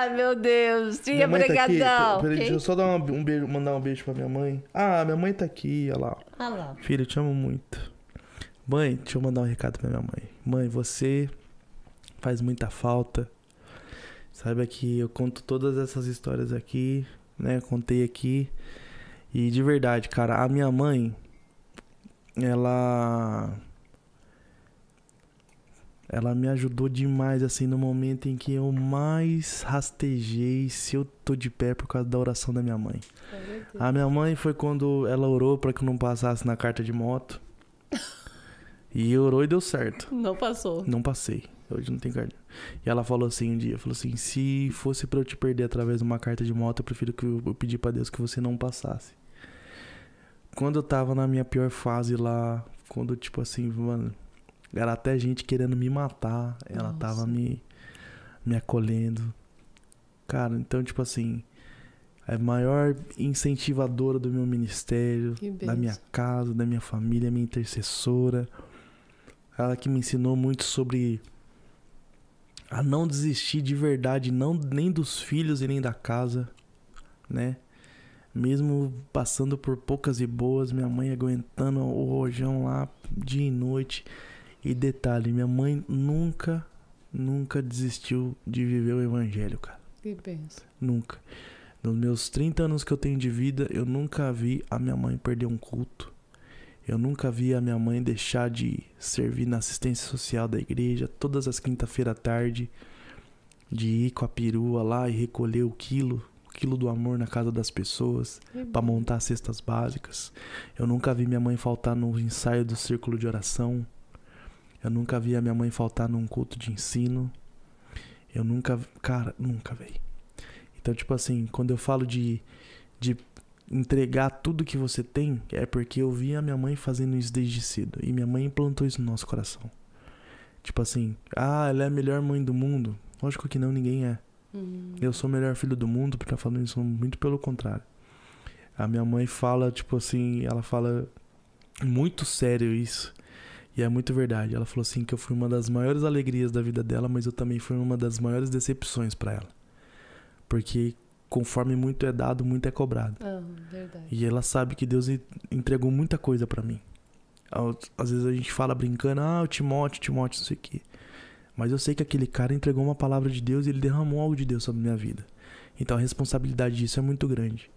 Ai, meu Deus. Tia, tá obrigadão. Tá Peraí, okay? deixa eu só dar um beijo, mandar um beijo pra minha mãe. Ah, minha mãe tá aqui, olha lá. Filho, eu te amo muito. Mãe, deixa eu mandar um recado pra minha mãe. Mãe, você faz muita falta. Saiba que eu conto todas essas histórias aqui, né? Contei aqui. E de verdade, cara, a minha mãe, ela ela me ajudou demais, assim, no momento em que eu mais rastejei se eu tô de pé por causa da oração da minha mãe. A minha mãe foi quando ela orou para que eu não passasse na carta de moto. e orou e deu certo. Não passou. Não passei. Hoje não tem carta. E ela falou assim um dia, falou assim, se fosse para eu te perder através de uma carta de moto, eu prefiro que eu, pedir para Deus que você não passasse. Quando eu tava na minha pior fase lá, quando tipo assim, mano, era até gente querendo me matar. Ela Nossa. tava me, me acolhendo. Cara, então, tipo assim, a maior incentivadora do meu ministério, da minha casa, da minha família, minha intercessora. Ela que me ensinou muito sobre a não desistir de verdade, não nem dos filhos e nem da casa, né? Mesmo passando por poucas e boas, minha mãe aguentando o rojão lá dia e noite. E detalhe, minha mãe nunca, nunca desistiu de viver o evangelho, cara. Que pensa. Nunca. Nos meus 30 anos que eu tenho de vida, eu nunca vi a minha mãe perder um culto. Eu nunca vi a minha mãe deixar de servir na assistência social da igreja todas as quinta-feira à tarde, de ir com a perua lá e recolher o quilo, o quilo do amor na casa das pessoas, para montar cestas básicas. Eu nunca vi minha mãe faltar no ensaio do círculo de oração. Eu nunca vi a minha mãe faltar num culto de ensino. Eu nunca. Cara, nunca, velho. Então, tipo assim, quando eu falo de, de entregar tudo que você tem, é porque eu vi a minha mãe fazendo isso desde cedo. E minha mãe implantou isso no nosso coração. Tipo assim, ah, ela é a melhor mãe do mundo. Lógico que não, ninguém é. Uhum. Eu sou o melhor filho do mundo, porque ela falando isso muito pelo contrário. A minha mãe fala, tipo assim, ela fala muito sério isso. E é muito verdade. Ela falou assim que eu fui uma das maiores alegrias da vida dela, mas eu também fui uma das maiores decepções para ela. Porque conforme muito é dado, muito é cobrado. Ah, verdade. E ela sabe que Deus entregou muita coisa para mim. Às vezes a gente fala brincando, ah, o Timóteo, Timóteo, não sei o quê. Mas eu sei que aquele cara entregou uma palavra de Deus e ele derramou algo de Deus sobre minha vida. Então a responsabilidade disso é muito grande.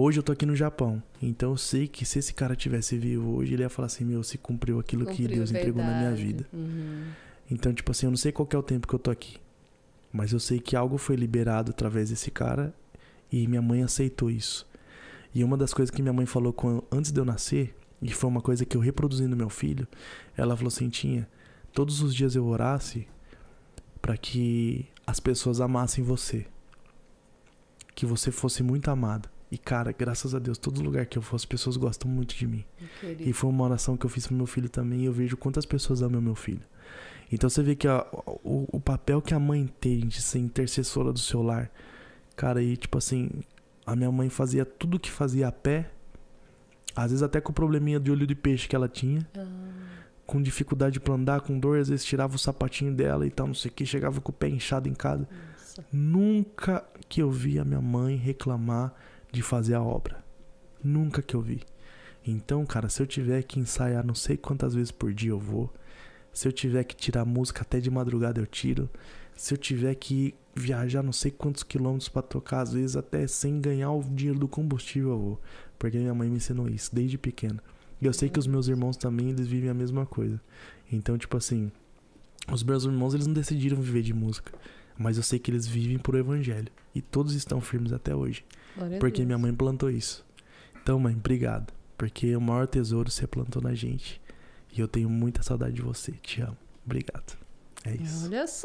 Hoje eu tô aqui no Japão. Então eu sei que se esse cara tivesse vivo hoje, ele ia falar assim: meu, se cumpriu aquilo cumpriu, que Deus entregou verdade. na minha vida. Uhum. Então, tipo assim, eu não sei qual é o tempo que eu tô aqui. Mas eu sei que algo foi liberado através desse cara e minha mãe aceitou isso. E uma das coisas que minha mãe falou antes de eu nascer, e foi uma coisa que eu reproduzi no meu filho, ela falou assim: Tinha, todos os dias eu orasse para que as pessoas amassem você. Que você fosse muito amado. E, cara, graças a Deus, todo lugar que eu for, as pessoas gostam muito de mim. E foi uma oração que eu fiz pro meu filho também. E eu vejo quantas pessoas amam meu filho. Então você vê que a, o, o, papel que a mãe tem de ser intercessora do seu lar. Cara, e tipo assim, a minha mãe fazia tudo que fazia a pé. Às vezes até com o probleminha de olho de peixe que ela tinha. Ah. com dificuldade para andar, com dor, às vezes tirava o sapatinho dela e tal, não sei o que, chegava com o pé inchado em casa. Nossa. Nunca que eu vi a minha mãe reclamar de fazer a obra. Nunca que eu vi. Então, cara, se eu tiver que ensaiar não sei quantas vezes por dia eu vou. Se eu tiver que tirar música até de madrugada eu tiro. Se eu tiver que viajar não sei quantos quilômetros para tocar, às vezes até sem ganhar o dinheiro do combustível eu vou. Porque minha mãe me ensinou isso desde pequena. E eu sei que os meus irmãos também, eles vivem a mesma coisa. Então, tipo assim, os meus irmãos, eles não decidiram viver de música. Mas eu sei que eles vivem por evangelho. E todos estão firmes até hoje. Glória porque minha mãe plantou isso. Então, mãe, obrigado. Porque o maior tesouro você plantou na gente. E eu tenho muita saudade de você. Te amo. Obrigado. É isso. Olha só.